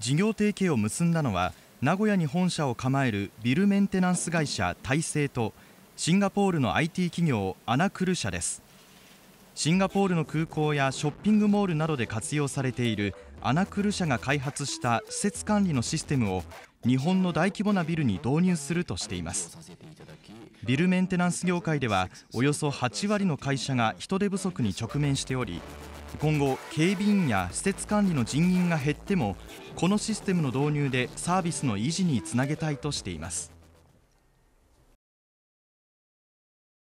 事業提携を結んだのは名古屋に本社を構えるビルメンテナンス会社大成とシンガポールの IT 企業アナクル社ですシンガポールの空港やショッピングモールなどで活用されているアナクル社が開発した施設管理のシステムを日本の大規模なビルに導入するとしていますビルメンテナンス業界ではおよそ8割の会社が人手不足に直面しており今後警備員や施設管理の人員が減ってもこのシステムの導入でサービスの維持につなげたいとしています